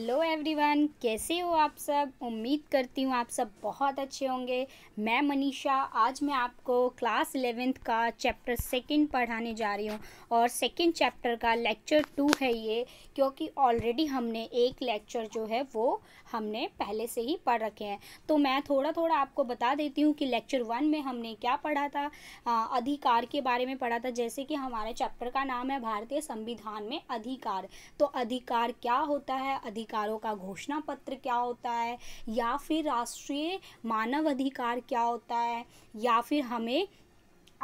hello everyone कैसे हो आप सब उम्मीद करती हूँ आप सब बहुत अच्छे होंगे मैं मनीषा आज मैं आपको क्लास एलेवेंथ का चैप्टर सेकंड पढ़ाने जा रही हूँ और सेकंड चैप्टर का लेक्चर टू है ये क्योंकि ऑलरेडी हमने एक लेक्चर जो है वो हमने पहले से ही पढ़ रखे हैं तो मैं थोड़ा थोड़ा आपको बता देती हूँ कि लेक्चर वन में हमने क्या पढ़ा था आ, अधिकार के बारे में पढ़ा था जैसे कि हमारे चैप्टर का नाम है भारतीय संविधान में अधिकार तो अधिकार क्या होता है अधिकार अधिकारों का घोषणा पत्र क्या होता है या फिर राष्ट्रीय मानव अधिकार क्या होता है या फिर हमें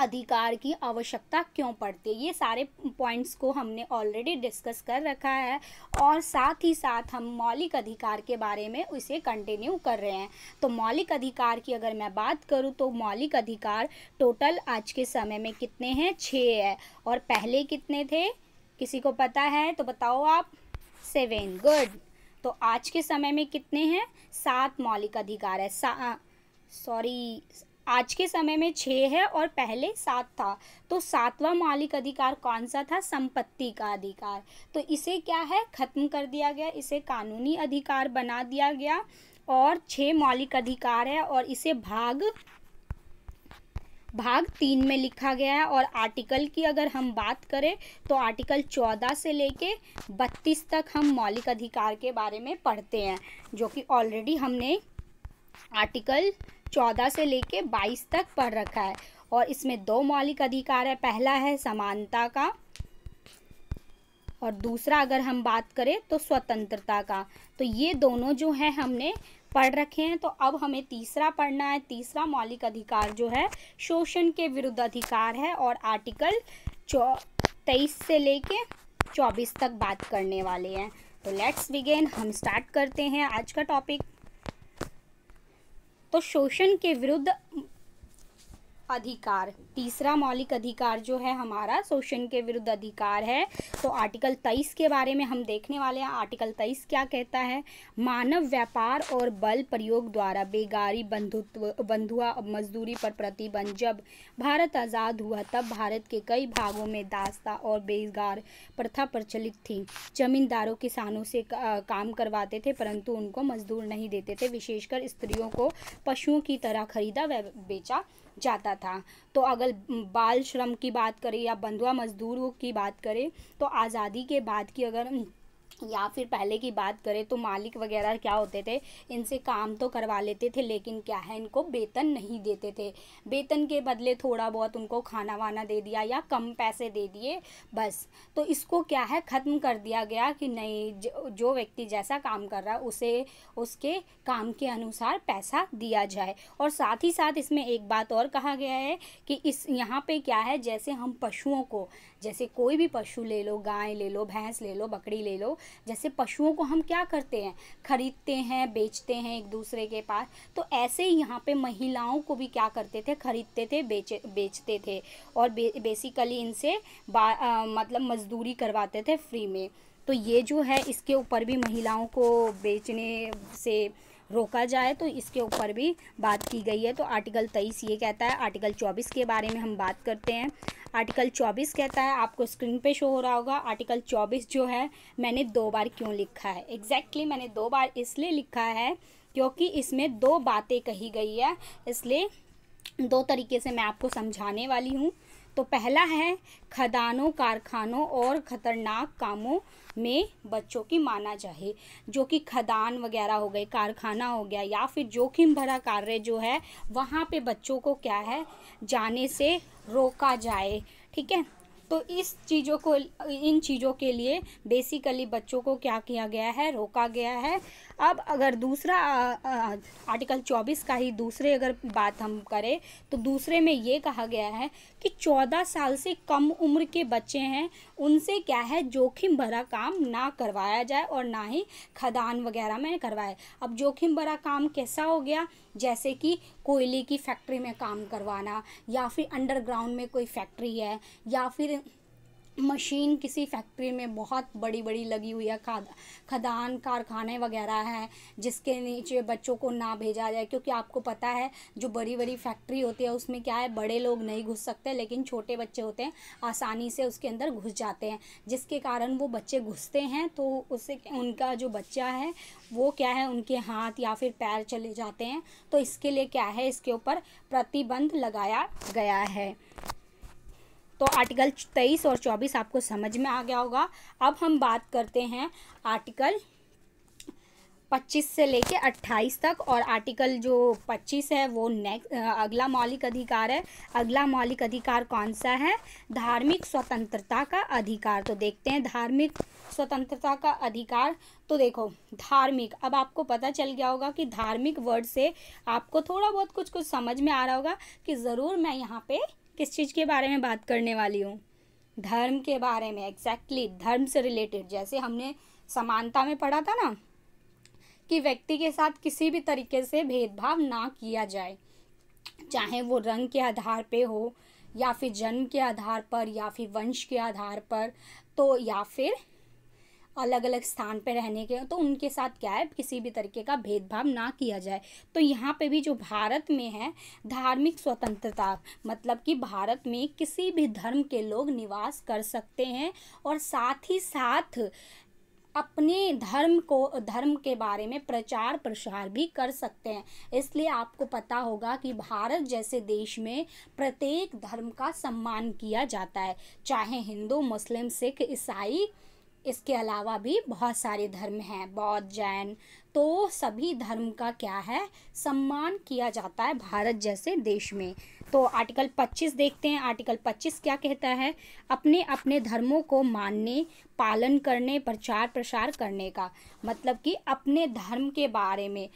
अधिकार की आवश्यकता क्यों पड़ती है ये सारे पॉइंट्स को हमने ऑलरेडी डिस्कस कर रखा है और साथ ही साथ हम मौलिक अधिकार के बारे में उसे कंटिन्यू कर रहे हैं तो मौलिक अधिकार की अगर मैं बात करूँ तो मौलिक अधिकार टोटल आज के समय में कितने हैं छः है और पहले कितने थे किसी को पता है तो बताओ आप सेवन गुड तो आज के समय में कितने हैं सात मौलिक अधिकार है सॉरी आज के समय में छः है और पहले सात था तो सातवां मौलिक अधिकार कौन सा था संपत्ति का अधिकार तो इसे क्या है ख़त्म कर दिया गया इसे कानूनी अधिकार बना दिया गया और छः मौलिक अधिकार है और इसे भाग भाग तीन में लिखा गया है और आर्टिकल की अगर हम बात करें तो आर्टिकल चौदह से लेके बत्तीस तक हम मौलिक अधिकार के बारे में पढ़ते हैं जो कि ऑलरेडी हमने आर्टिकल चौदह से लेके बाईस तक पढ़ रखा है और इसमें दो मौलिक अधिकार है पहला है समानता का और दूसरा अगर हम बात करें तो स्वतंत्रता का तो ये दोनों जो है हमने पढ़ रखे हैं तो अब हमें तीसरा पढ़ना है तीसरा मौलिक अधिकार जो है शोषण के विरुद्ध अधिकार है और आर्टिकल चौ तेईस से लेके चौबीस तक बात करने वाले हैं तो लेट्स बिगेन हम स्टार्ट करते हैं आज का टॉपिक तो शोषण के विरुद्ध अधिकार तीसरा मौलिक अधिकार जो है हमारा शोषण के विरुद्ध अधिकार है तो आर्टिकल 23 के बारे में हम देखने वाले हैं आर्टिकल 23 क्या कहता है मानव व्यापार और बल प्रयोग द्वारा बेगारी बंधुत्व बंधुआ मजदूरी पर प्रतिबंध जब भारत आज़ाद हुआ तब भारत के कई भागों में दास्ता और बेगार प्रथा प्रचलित थी जमींदारों किसानों से काम करवाते थे परंतु उनको मजदूर नहीं देते थे विशेषकर स्त्रियों को पशुओं की तरह खरीदा बेचा जाता था तो अगर बाल श्रम की बात करें या बंधुआ मजदूरों की बात करें तो आज़ादी के बाद की अगर या फिर पहले की बात करें तो मालिक वगैरह क्या होते थे इनसे काम तो करवा लेते थे लेकिन क्या है इनको वेतन नहीं देते थे वेतन के बदले थोड़ा बहुत उनको खाना वाना दे दिया या कम पैसे दे दिए बस तो इसको क्या है ख़त्म कर दिया गया कि नहीं जो व्यक्ति जैसा काम कर रहा है उसे उसके काम के अनुसार पैसा दिया जाए और साथ ही साथ इसमें एक बात और कहा गया है कि इस यहाँ पे क्या है जैसे हम पशुओं को जैसे कोई भी पशु ले लो गाय ले लो भैंस ले लो बकरी ले लो जैसे पशुओं को हम क्या करते हैं खरीदते हैं बेचते हैं एक दूसरे के पास तो ऐसे ही यहाँ पे महिलाओं को भी क्या करते थे खरीदते थे बेच बेचते थे और बे, बेसिकली इनसे आ, मतलब मजदूरी करवाते थे फ्री में तो ये जो है इसके ऊपर भी महिलाओं को बेचने से रोका जाए तो इसके ऊपर भी बात की गई है तो आर्टिकल तेईस ये कहता है आर्टिकल चौबीस के बारे में हम बात करते हैं आर्टिकल 24 कहता है आपको स्क्रीन पे शो हो रहा होगा आर्टिकल 24 जो है मैंने दो बार क्यों लिखा है एग्जैक्टली exactly मैंने दो बार इसलिए लिखा है क्योंकि इसमें दो बातें कही गई है इसलिए दो तरीके से मैं आपको समझाने वाली हूँ तो पहला है खदानों कारखानों और ख़तरनाक कामों में बच्चों की माना चाहिए जो कि खदान वगैरह हो गए कारखाना हो गया या फिर जोखिम भरा कार्य जो है वहाँ पे बच्चों को क्या है जाने से रोका जाए ठीक है तो इस चीज़ों को इन चीज़ों के लिए बेसिकली बच्चों को क्या किया गया है रोका गया है अब अगर दूसरा आर्टिकल चौबीस का ही दूसरे अगर बात हम करें तो दूसरे में ये कहा गया है कि चौदह साल से कम उम्र के बच्चे हैं उनसे क्या है जोखिम भरा काम ना करवाया जाए और ना ही खदान वगैरह में करवाए अब जोखिम भरा काम कैसा हो गया जैसे कि कोयले की फैक्ट्री में काम करवाना या फिर अंडरग्राउंड में कोई फैक्ट्री है या फिर मशीन किसी फैक्ट्री में बहुत बड़ी बड़ी लगी हुई है खदान कारखाने वगैरह हैं जिसके नीचे बच्चों को ना भेजा जाए क्योंकि आपको पता है जो बड़ी बड़ी फैक्ट्री होती है उसमें क्या है बड़े लोग नहीं घुस सकते लेकिन छोटे बच्चे होते हैं आसानी से उसके अंदर घुस जाते हैं जिसके कारण वो बच्चे घुसते हैं तो उससे उनका जो बच्चा है वो क्या है उनके हाथ या फिर पैर चले जाते हैं तो इसके लिए क्या है इसके ऊपर प्रतिबंध लगाया गया है तो आर्टिकल तेईस और चौबीस आपको समझ में आ गया होगा अब हम बात करते हैं आर्टिकल पच्चीस से लेके अट्ठाईस तक और आर्टिकल जो पच्चीस है वो नेक्स्ट अगला मौलिक अधिकार है अगला मौलिक अधिकार कौन सा है धार्मिक स्वतंत्रता का अधिकार तो देखते हैं धार्मिक स्वतंत्रता का अधिकार तो देखो धार्मिक अब आपको पता चल गया होगा कि धार्मिक वर्ड से आपको थोड़ा बहुत कुछ कुछ समझ में आ रहा होगा कि ज़रूर मैं यहाँ पर किस चीज़ के बारे में बात करने वाली हूँ धर्म के बारे में एग्जैक्टली exactly, धर्म से रिलेटेड जैसे हमने समानता में पढ़ा था ना कि व्यक्ति के साथ किसी भी तरीके से भेदभाव ना किया जाए चाहे वो रंग के आधार पे हो या फिर जन्म के आधार पर या फिर वंश के आधार पर तो या फिर अलग अलग स्थान पर रहने के तो उनके साथ क्या है किसी भी तरीके का भेदभाव ना किया जाए तो यहाँ पे भी जो भारत में है धार्मिक स्वतंत्रता मतलब कि भारत में किसी भी धर्म के लोग निवास कर सकते हैं और साथ ही साथ अपने धर्म को धर्म के बारे में प्रचार प्रसार भी कर सकते हैं इसलिए आपको पता होगा कि भारत जैसे देश में प्रत्येक धर्म का सम्मान किया जाता है चाहे हिंदू मुस्लिम सिख ईसाई इसके अलावा भी बहुत सारे धर्म हैं बौद्ध जैन तो सभी धर्म का क्या है सम्मान किया जाता है भारत जैसे देश में तो आर्टिकल 25 देखते हैं आर्टिकल 25 क्या कहता है अपने अपने धर्मों को मानने पालन करने प्रचार प्रसार करने का मतलब कि अपने धर्म के बारे में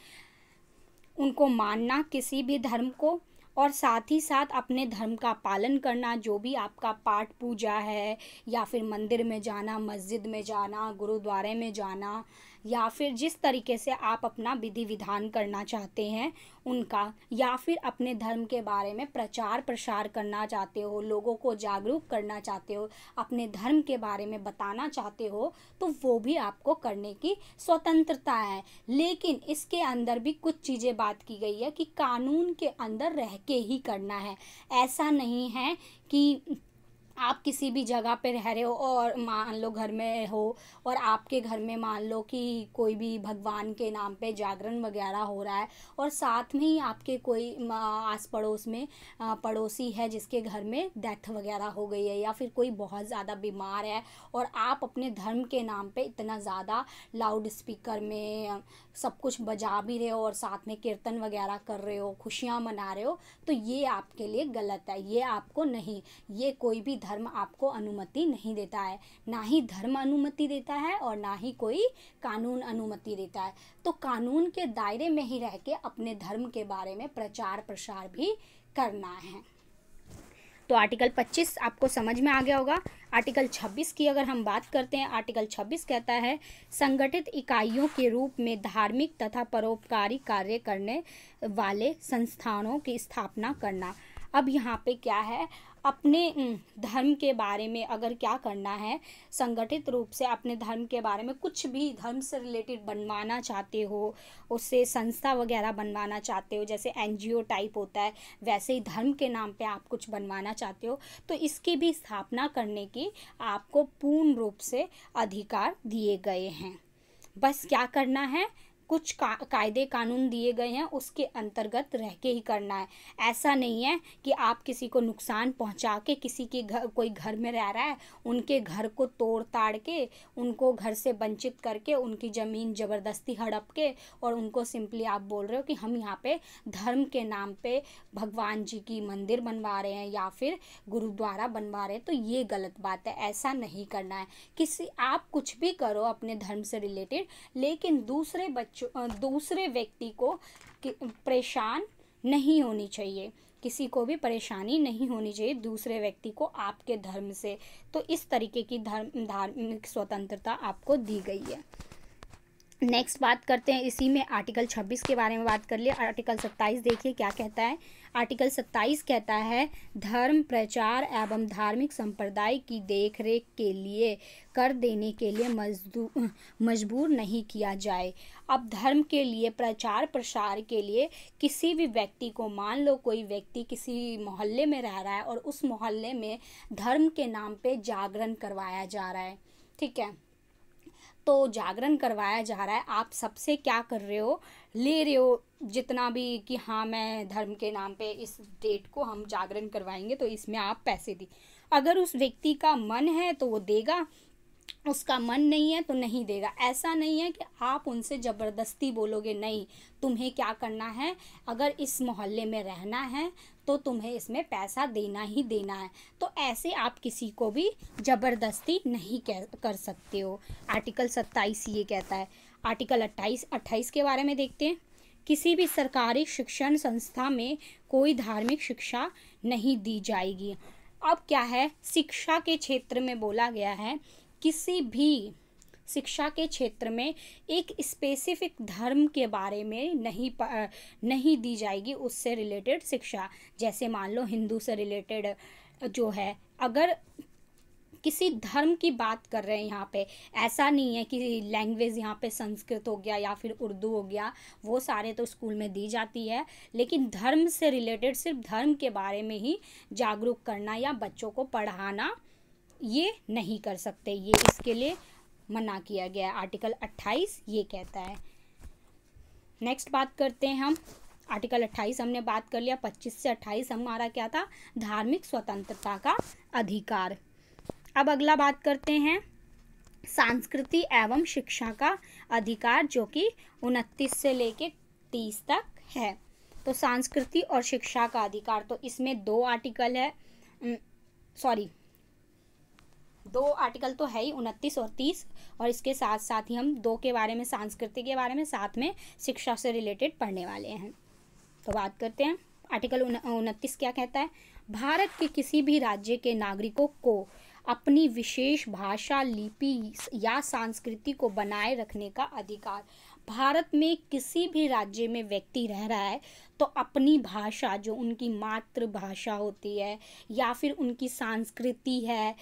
उनको मानना किसी भी धर्म को और साथ ही साथ अपने धर्म का पालन करना जो भी आपका पाठ पूजा है या फिर मंदिर में जाना मस्जिद में जाना गुरुद्वारे में जाना या फिर जिस तरीके से आप अपना विधि विधान करना चाहते हैं उनका या फिर अपने धर्म के बारे में प्रचार प्रसार करना चाहते हो लोगों को जागरूक करना चाहते हो अपने धर्म के बारे में बताना चाहते हो तो वो भी आपको करने की स्वतंत्रता है लेकिन इसके अंदर भी कुछ चीज़ें बात की गई है कि कानून के अंदर रह के ही करना है ऐसा नहीं है कि आप किसी भी जगह पर रह रहे हो और मान लो घर में हो और आपके घर में मान लो कि कोई भी भगवान के नाम पे जागरण वगैरह हो रहा है और साथ में ही आपके कोई आस पड़ोस में पड़ोसी है जिसके घर में डेथ वगैरह हो गई है या फिर कोई बहुत ज़्यादा बीमार है और आप अपने धर्म के नाम पे इतना ज़्यादा लाउड स्पीकर में सब कुछ बजा भी रहे हो और साथ में कीर्तन वगैरह कर रहे हो खुशियाँ मना रहे हो तो ये आपके लिए गलत है ये आपको नहीं ये कोई भी धर्म आपको अनुमति नहीं देता है ना ही धर्म अनुमति देता है और ना ही कोई कानून अनुमति देता है तो कानून के दायरे में ही रह के अपने धर्म के बारे में प्रचार प्रसार भी करना है तो आर्टिकल 25 आपको समझ में आ गया होगा आर्टिकल 26 की अगर हम बात करते हैं आर्टिकल 26 कहता है संगठित इकाइयों के रूप में धार्मिक तथा परोपकारी कार्य करने वाले संस्थानों की स्थापना करना अब यहाँ पे क्या है अपने धर्म के बारे में अगर क्या करना है संगठित रूप से अपने धर्म के बारे में कुछ भी धर्म से रिलेटेड बनवाना चाहते हो उससे संस्था वगैरह बनवाना चाहते हो जैसे एन टाइप होता है वैसे ही धर्म के नाम पे आप कुछ बनवाना चाहते हो तो इसकी भी स्थापना करने की आपको पूर्ण रूप से अधिकार दिए गए हैं बस क्या करना है कुछ का, कायदे कानून दिए गए हैं उसके अंतर्गत रह के ही करना है ऐसा नहीं है कि आप किसी को नुकसान पहुंचा के किसी के घर कोई घर में रह रहा है उनके घर को तोड़ ताड़ के उनको घर से वंचित करके उनकी ज़मीन ज़बरदस्ती हड़प के और उनको सिंपली आप बोल रहे हो कि हम यहाँ पे धर्म के नाम पे भगवान जी की मंदिर बनवा रहे हैं या फिर गुरुद्वारा बनवा रहे हैं तो ये गलत बात है ऐसा नहीं करना है किसी आप कुछ भी करो अपने धर्म से रिलेटेड लेकिन दूसरे बच्चों दूसरे व्यक्ति को परेशान नहीं होनी चाहिए किसी को भी परेशानी नहीं होनी चाहिए दूसरे व्यक्ति को आपके धर्म से तो इस तरीके की धर्म धार्मिक स्वतंत्रता आपको दी गई है नेक्स्ट बात करते हैं इसी में आर्टिकल 26 के बारे में बात कर लिए आर्टिकल 27 देखिए क्या कहता है आर्टिकल 27 कहता है धर्म प्रचार एवं धार्मिक संप्रदाय की देखरेख के लिए कर देने के लिए मजदूर मजबूर नहीं किया जाए अब धर्म के लिए प्रचार प्रसार के लिए किसी भी व्यक्ति को मान लो कोई व्यक्ति किसी मोहल्ले में रह रहा है और उस मोहल्ले में धर्म के नाम पे जागरण करवाया जा रहा है ठीक है तो जागरण करवाया जा रहा है आप सबसे क्या कर रहे हो ले रहे हो जितना भी कि हाँ मैं धर्म के नाम पे इस डेट को हम जागरण करवाएंगे तो इसमें आप पैसे दी अगर उस व्यक्ति का मन है तो वो देगा उसका मन नहीं है तो नहीं देगा ऐसा नहीं है कि आप उनसे ज़बरदस्ती बोलोगे नहीं तुम्हें क्या करना है अगर इस मोहल्ले में रहना है तो तुम्हें इसमें पैसा देना ही देना है तो ऐसे आप किसी को भी ज़बरदस्ती नहीं कर सकते हो आर्टिकल सत्ताईस ये कहता है आर्टिकल 28 28 के बारे में देखते हैं किसी भी सरकारी शिक्षण संस्था में कोई धार्मिक शिक्षा नहीं दी जाएगी अब क्या है शिक्षा के क्षेत्र में बोला गया है किसी भी शिक्षा के क्षेत्र में एक स्पेसिफिक धर्म के बारे में नहीं नहीं दी जाएगी उससे रिलेटेड शिक्षा जैसे मान लो हिंदू से रिलेटेड जो है अगर किसी धर्म की बात कर रहे हैं यहाँ पे ऐसा नहीं है कि लैंग्वेज यहाँ पे संस्कृत हो गया या फिर उर्दू हो गया वो सारे तो स्कूल में दी जाती है लेकिन धर्म से रिलेटेड सिर्फ धर्म के बारे में ही जागरूक करना या बच्चों को पढ़ाना ये नहीं कर सकते ये इसके लिए मना किया गया है आर्टिकल अट्ठाईस ये कहता है नेक्स्ट बात करते हैं हम आर्टिकल 28 हमने बात कर लिया 25 से 28 हमारा क्या था धार्मिक स्वतंत्रता का अधिकार अब अगला बात करते हैं सांस्कृति एवं शिक्षा का अधिकार जो कि उनतीस से लेके तीस तक है तो सांस्कृति और शिक्षा का अधिकार तो इसमें दो आर्टिकल है सॉरी दो आर्टिकल तो है ही उनतीस और तीस और इसके साथ साथ ही हम दो के बारे में सांस्कृति के बारे में साथ में शिक्षा से रिलेटेड पढ़ने वाले हैं तो बात करते हैं आर्टिकल उनतीस क्या कहता है भारत के किसी भी राज्य के नागरिकों को अपनी विशेष भाषा लिपि या संस्कृति को बनाए रखने का अधिकार भारत में किसी भी राज्य में व्यक्ति रह रहा है तो अपनी भाषा जो उनकी मातृभाषा होती है या फिर उनकी संस्कृति है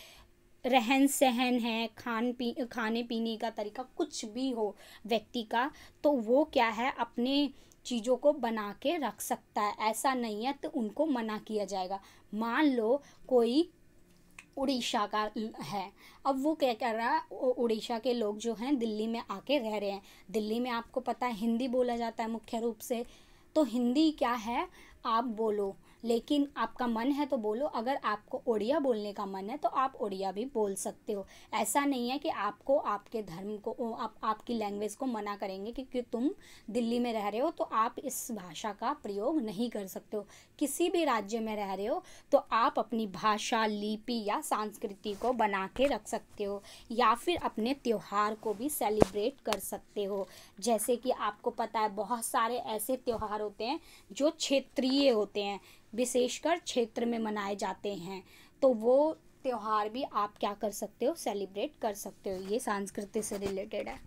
रहन सहन है खान पी खाने पीने का तरीका कुछ भी हो व्यक्ति का तो वो क्या है अपने चीज़ों को बना के रख सकता है ऐसा नहीं है तो उनको मना किया जाएगा मान लो कोई उड़ीसा का है अब वो क्या कर रहा है उड़ीसा के लोग जो हैं दिल्ली में आके रह रहे हैं दिल्ली में आपको पता है हिंदी बोला जाता है मुख्य रूप से तो हिंदी क्या है आप बोलो लेकिन आपका मन है तो बोलो अगर आपको उड़िया बोलने का मन है तो आप उड़िया भी बोल सकते हो ऐसा नहीं है कि आपको आपके धर्म को आप आपकी लैंग्वेज को मना करेंगे क्योंकि तुम दिल्ली में रह रहे हो तो आप इस भाषा का प्रयोग नहीं कर सकते हो किसी भी राज्य में रह रहे हो तो आप अपनी भाषा लिपि या संस्कृति को बना के रख सकते हो या फिर अपने त्यौहार को भी सेलिब्रेट कर सकते हो जैसे कि आपको पता है बहुत सारे ऐसे त्यौहार होते हैं जो क्षेत्रीय होते हैं विशेषकर क्षेत्र में मनाए जाते हैं तो वो त्यौहार भी आप क्या कर सकते हो सेलिब्रेट कर सकते हो ये सांस्कृतिक से रिलेटेड है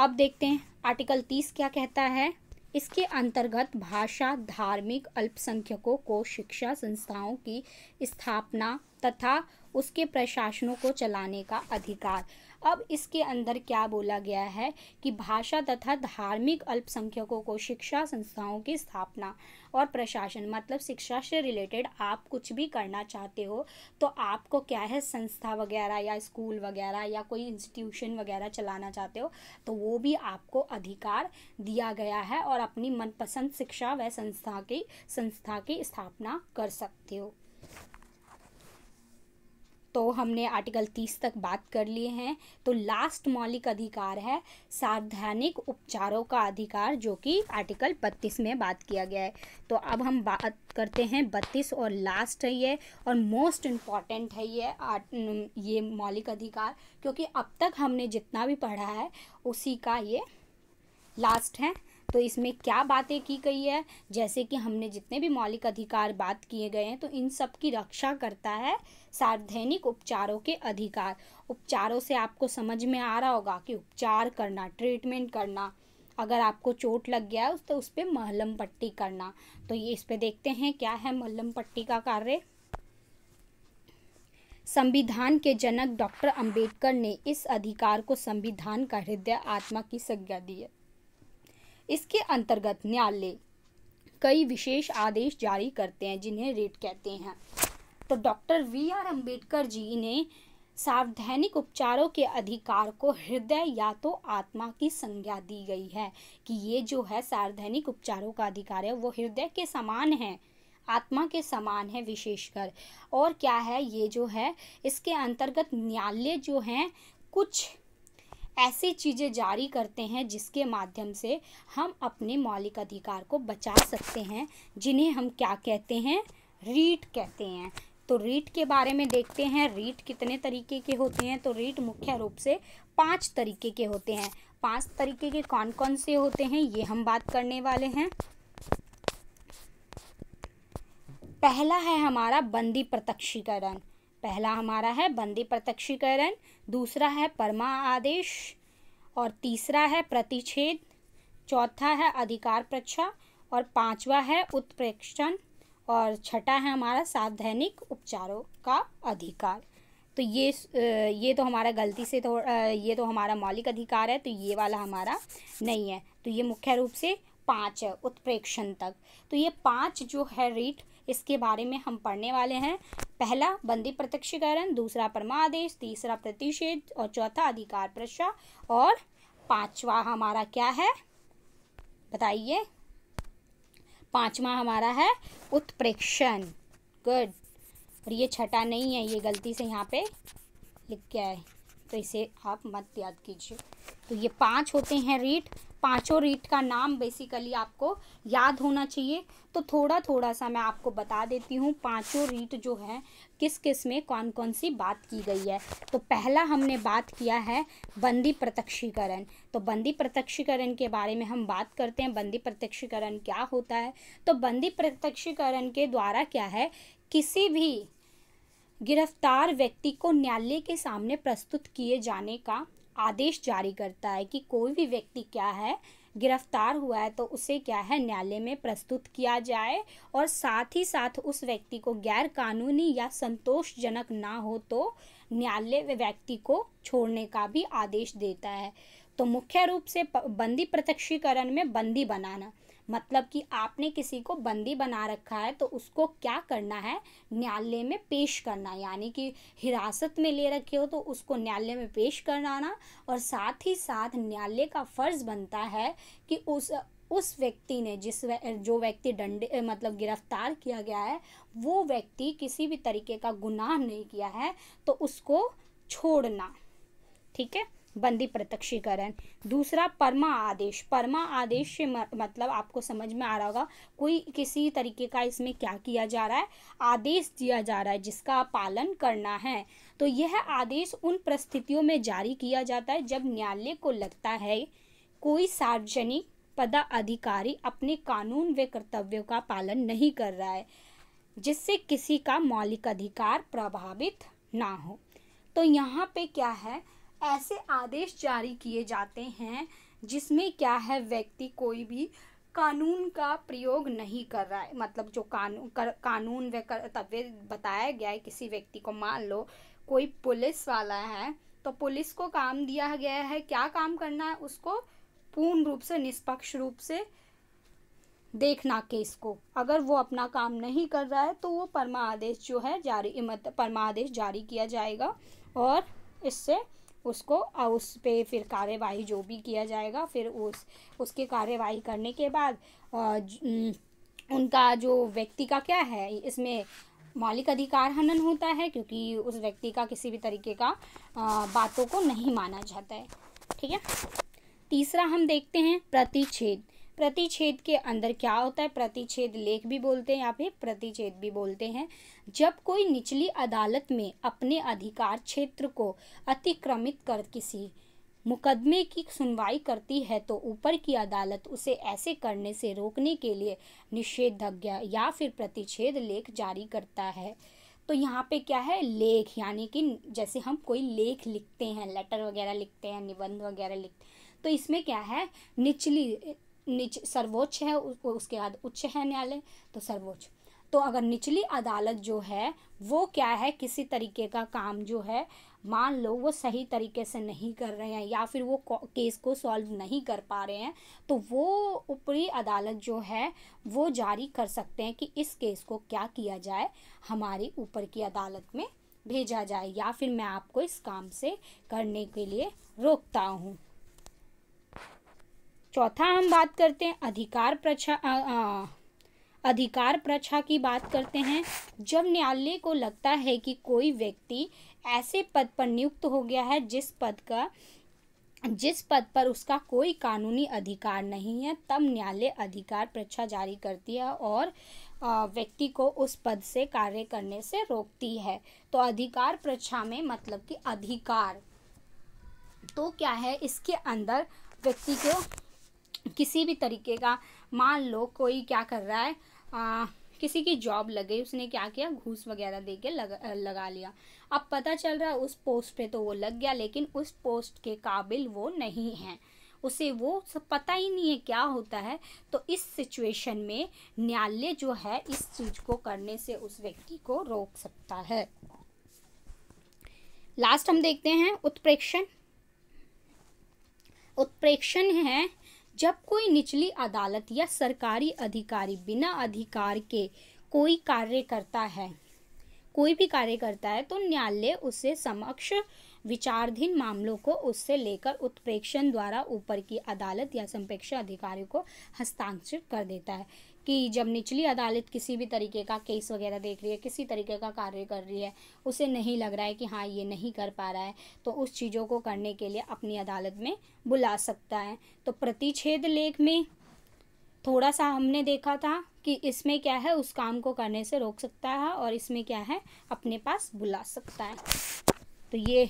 अब देखते हैं आर्टिकल तीस क्या कहता है इसके अंतर्गत भाषा धार्मिक अल्पसंख्यकों को शिक्षा संस्थाओं की स्थापना तथा उसके प्रशासनों को चलाने का अधिकार अब इसके अंदर क्या बोला गया है कि भाषा तथा धार्मिक अल्पसंख्यकों को शिक्षा संस्थाओं की स्थापना और प्रशासन मतलब शिक्षा से रिलेटेड आप कुछ भी करना चाहते हो तो आपको क्या है संस्था वगैरह या स्कूल वगैरह या कोई इंस्टीट्यूशन वगैरह चलाना चाहते हो तो वो भी आपको अधिकार दिया गया है और अपनी मनपसंद शिक्षा व संस्था की संस्था की स्थापना कर सकते हो तो हमने आर्टिकल तीस तक बात कर लिए हैं तो लास्ट मौलिक अधिकार है सावधानिक उपचारों का अधिकार जो कि आर्टिकल बत्तीस में बात किया गया है तो अब हम बात करते हैं बत्तीस और लास्ट है ये और मोस्ट इम्पॉर्टेंट है ये ये मौलिक अधिकार क्योंकि अब तक हमने जितना भी पढ़ा है उसी का ये लास्ट है तो इसमें क्या बातें की गई है जैसे कि हमने जितने भी मौलिक अधिकार बात किए गए हैं तो इन सब की रक्षा करता है सार्वजनिक उपचारों के अधिकार उपचारों से आपको समझ में आ रहा होगा कि उपचार करना ट्रीटमेंट करना अगर आपको चोट लग गया है तो उस पर महलम पट्टी करना तो ये इस पर देखते हैं क्या है महलम पट्टी का कार्य संविधान के जनक डॉक्टर अंबेडकर ने इस अधिकार को संविधान का हृदय आत्मा की संज्ञा दी है इसके अंतर्गत न्यायालय कई विशेष आदेश जारी करते हैं जिन्हें रेट कहते हैं तो doctor B R Ambedkar ji ने सावधानिक उपचारों के अधिकार को हृदय या तो आत्मा की संज्ञा दी गई है कि ये जो है सार्वजनिक उपचारों का अधिकार है वो हृदय के समान है आत्मा के समान है विशेषकर और क्या है ये जो है इसके अंतर्गत न्यायालय जो हैं कुछ ऐसी चीज़ें जारी करते हैं जिसके माध्यम से हम अपने मौलिक अधिकार को बचा सकते हैं जिन्हें हम क्या कहते हैं रीट कहते हैं तो रीट के बारे में देखते हैं रीट कितने तरीके के होते हैं तो रीट मुख्य रूप से पांच तरीके के होते हैं पांच तरीके के कौन कौन से होते हैं ये हम बात करने वाले हैं पहला है हमारा बंदी प्रत्यक्षीकरण पहला हमारा है बंदी प्रत्यक्षीकरण दूसरा है परमा आदेश और तीसरा है प्रतिच्छेद चौथा है अधिकार प्रक्षा और पांचवा है उत्प्रेक्षण और छठा है हमारा सावधानिक उपचारों का अधिकार तो ये ये तो हमारा गलती से तो ये तो हमारा मौलिक अधिकार है तो ये वाला हमारा नहीं है तो ये मुख्य रूप से पाँच है उत्प्रेक्षण तक तो ये पाँच जो है रीट इसके बारे में हम पढ़ने वाले हैं पहला बंदी प्रत्यक्षीकरण दूसरा परमादेश तीसरा प्रतिषेध और चौथा अधिकार प्रशा और पांचवा हमारा क्या है बताइए पांचवा हमारा है उत्प्रेक्षण गुड और ये छठा नहीं है ये गलती से यहाँ पे लिख गया है तो इसे आप मत याद कीजिए तो ये पांच होते हैं रीट पांचों रीट का नाम बेसिकली आपको याद होना चाहिए तो थोड़ा थोड़ा सा मैं आपको बता देती हूँ पांचों रीट जो है किस किस में कौन कौन सी बात की गई है तो पहला हमने बात किया है बंदी प्रत्यक्षीकरण तो बंदी प्रत्यक्षीकरण के बारे में हम बात करते हैं बंदी प्रत्यक्षीकरण क्या होता है तो बंदी प्रत्यक्षीकरण के द्वारा क्या है किसी भी गिरफ्तार व्यक्ति को न्यायालय के सामने प्रस्तुत किए जाने का आदेश जारी करता है कि कोई भी व्यक्ति क्या है गिरफ्तार हुआ है तो उसे क्या है न्यायालय में प्रस्तुत किया जाए और साथ ही साथ उस व्यक्ति को गैर कानूनी या संतोषजनक ना हो तो न्यायालय व्यक्ति को छोड़ने का भी आदेश देता है तो मुख्य रूप से बंदी प्रत्यक्षीकरण में बंदी बनाना मतलब कि आपने किसी को बंदी बना रखा है तो उसको क्या करना है न्यायालय में पेश करना यानी कि हिरासत में ले रखे हो तो उसको न्यायालय में पेश कराना और साथ ही साथ न्यायालय का फ़र्ज़ बनता है कि उस उस व्यक्ति ने जिस वे, जो व्यक्ति डंडे मतलब गिरफ्तार किया गया है वो व्यक्ति किसी भी तरीके का गुनाह नहीं किया है तो उसको छोड़ना ठीक है बंदी प्रत्यक्षीकरण दूसरा परमा आदेश परमा आदेश से मतलब आपको समझ में आ रहा होगा कोई किसी तरीके का इसमें क्या किया जा रहा है आदेश दिया जा रहा है जिसका पालन करना है तो यह आदेश उन परिस्थितियों में जारी किया जाता है जब न्यायालय को लगता है कोई सार्वजनिक पदाधिकारी अपने कानून व कर्तव्यों का पालन नहीं कर रहा है जिससे किसी का मौलिक अधिकार प्रभावित ना हो तो यहाँ पे क्या है ऐसे आदेश जारी किए जाते हैं जिसमें क्या है व्यक्ति कोई भी कानून का प्रयोग नहीं कर रहा है मतलब जो कानून कर, कानून व कर्तव्य बताया गया है किसी व्यक्ति को मान लो कोई पुलिस वाला है तो पुलिस को काम दिया गया है क्या काम करना है उसको पूर्ण रूप से निष्पक्ष रूप से देखना केस को अगर वो अपना काम नहीं कर रहा है तो वो परमा आदेश जो है जारी मत आदेश जारी किया जाएगा और इससे उसको उस पर फिर कार्यवाही जो भी किया जाएगा फिर उस उसकी कार्यवाही करने के बाद उनका जो व्यक्ति का क्या है इसमें मौलिक अधिकार हनन होता है क्योंकि उस व्यक्ति का किसी भी तरीके का बातों को नहीं माना जाता है ठीक है तीसरा हम देखते हैं प्रतिच्छेद प्रतिच्छेद के अंदर क्या होता है प्रतिच्छेद लेख भी बोलते हैं या फिर प्रतिच्छेद भी बोलते हैं जब कोई निचली अदालत में अपने अधिकार क्षेत्र को अतिक्रमित कर किसी मुकदमे की सुनवाई करती है तो ऊपर की अदालत उसे ऐसे करने से रोकने के लिए निषेधाज्ञा या फिर प्रतिच्छेद लेख जारी करता है तो यहाँ पे क्या है लेख यानी कि जैसे हम कोई लेख लिखते हैं लेटर वगैरह लिखते हैं निबंध वगैरह लिखते हैं तो इसमें क्या है निचली निच सर्वोच्च है उसके बाद उच्च है न्यायालय तो सर्वोच्च तो अगर निचली अदालत जो है वो क्या है किसी तरीके का काम जो है मान लो वो सही तरीके से नहीं कर रहे हैं या फिर वो केस को सॉल्व नहीं कर पा रहे हैं तो वो ऊपरी अदालत जो है वो जारी कर सकते हैं कि इस केस को क्या किया जाए हमारी ऊपर की अदालत में भेजा जाए या फिर मैं आपको इस काम से करने के लिए रोकता हूँ चौथा हम बात करते हैं अधिकार प्रछा अधिकार प्रछा की बात करते हैं जब न्यायालय को लगता है कि कोई व्यक्ति ऐसे पद पर नियुक्त हो गया है जिस पद का जिस पद पर उसका कोई कानूनी अधिकार नहीं है तब न्यायालय अधिकार प्रछा जारी करती है और व्यक्ति को उस पद से कार्य करने से रोकती है तो अधिकार प्रछा में मतलब कि अधिकार तो क्या है इसके अंदर व्यक्ति को किसी भी तरीके का मान लो कोई क्या कर रहा है आ, किसी की जॉब लग गई उसने क्या किया घूस वगैरह दे के लग, लगा लिया अब पता चल रहा है उस पोस्ट पे तो वो लग गया लेकिन उस पोस्ट के काबिल वो नहीं है उसे वो सब पता ही नहीं है क्या होता है तो इस सिचुएशन में न्यायालय जो है इस चीज़ को करने से उस व्यक्ति को रोक सकता है लास्ट हम देखते हैं उत्प्रेक्षण उत्प्रेक्षण है जब कोई निचली अदालत या सरकारी अधिकारी बिना अधिकार के कोई कार्य करता है कोई भी कार्य करता है तो न्यायालय उसे समक्ष विचारधीन मामलों को उससे लेकर उत्प्रेक्षण द्वारा ऊपर की अदालत या संप्रेक्षण अधिकारी को हस्तांतरित कर देता है कि जब निचली अदालत किसी भी तरीके का केस वगैरह देख रही है किसी तरीके का कार्य कर रही है उसे नहीं लग रहा है कि हाँ ये नहीं कर पा रहा है तो उस चीज़ों को करने के लिए अपनी अदालत में बुला सकता है तो प्रतिच्छेद लेख में थोड़ा सा हमने देखा था कि इसमें क्या है उस काम को करने से रोक सकता है और इसमें क्या है अपने पास बुला सकता है तो ये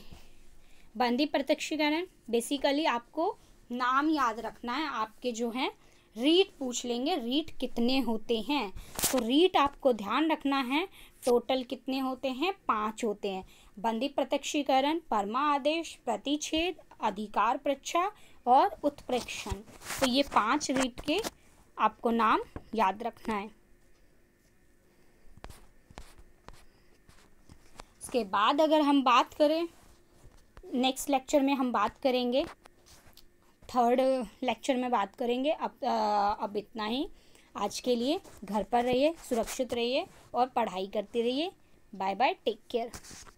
बंदी प्रत्यक्षीकरण बेसिकली आपको नाम याद रखना है आपके जो हैं रीट पूछ लेंगे रीट कितने होते हैं तो रीट आपको ध्यान रखना है टोटल कितने होते हैं पाँच होते हैं बंदी प्रत्यक्षीकरण परमा आदेश प्रतिच्छेद अधिकार परीक्षा और उत्प्रेक्षण तो ये पांच रीट के आपको नाम याद रखना है इसके बाद अगर हम बात करें नेक्स्ट लेक्चर में हम बात करेंगे थर्ड लेक्चर में बात करेंगे अब आ, अब इतना ही आज के लिए घर पर रहिए सुरक्षित रहिए और पढ़ाई करते रहिए बाय बाय टेक केयर